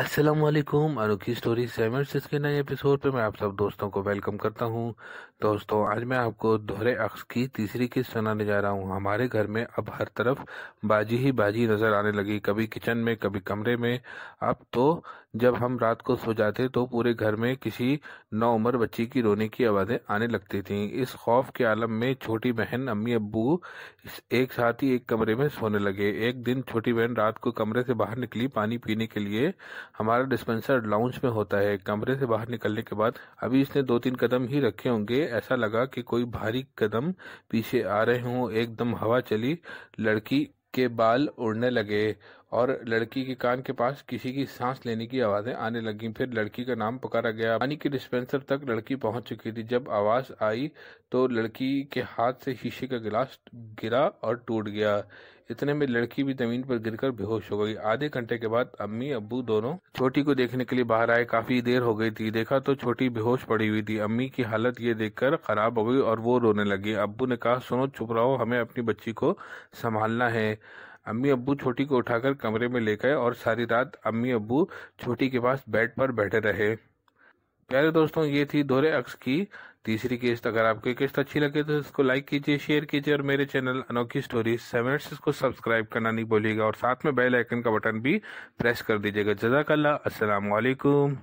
असलम अनोखी story seven six के नए एपिसोड पे मैं आप सब दोस्तों को वेलकम करता हूँ दोस्तों आज मैं आपको दोहरे अक्स की तीसरी किस्त सुनाने जा रहा हूँ हमारे घर में अब हर तरफ बाजी ही बाजी नजर आने लगी कभी किचन में कभी कमरे में अब तो जब हम रात को सो जाते तो पूरे घर में किसी नौ उम्र बच्ची की रोने की आवाज़ें आने लगती थीं इस खौफ के आलम में छोटी बहन अम्मी अब्बू एक साथ ही एक कमरे में सोने लगे एक दिन छोटी बहन रात को कमरे से बाहर निकली पानी पीने के लिए हमारा डिस्पेंसर लाउंज में होता है कमरे से बाहर निकलने के बाद अभी इसने दो तीन कदम ही रखे होंगे ऐसा लगा कि कोई भारी कदम पीछे आ रहे हों एकदम हवा चली लड़की के बाल उड़ने लगे और लड़की के कान के पास किसी की सांस लेने की आवाजें आने लगी फिर लड़की का नाम पकड़ा गया पानी के डिस्पेंसर तक लड़की पहुंच चुकी थी जब आवाज आई तो लड़की के हाथ से शीशे का गिलास गिरा और टूट गया इतने में लड़की भी जमीन पर गिरकर बेहोश हो गई आधे घंटे के बाद अम्मी अब्बू दोनों छोटी को देखने के लिए बाहर आए काफी देर हो गई थी देखा तो छोटी बेहोश पड़ी हुई थी अम्मी की हालत ये देखकर खराब हो गई और वो रोने लगी अब्बू ने कहा सुनो चुप रहो हमें अपनी बच्ची को संभालना है अम्मी अब्बू छोटी को उठाकर कमरे में ले गए और सारी रात अम्मी अब्बू छोटी के पास बेड पर बैठे रहे प्यारे दोस्तों ये थी दोहरे अक्स की तीसरी किस्त अगर आपको किस्त अच्छी लगे तो इसको लाइक कीजिए शेयर कीजिए और मेरे चैनल अनोखी स्टोरी सेवन इसको सब्सक्राइब करना नहीं भूलिएगा और साथ में बेल आइकन का बटन भी प्रेस कर दीजिएगा जजाकल्ला असलकुम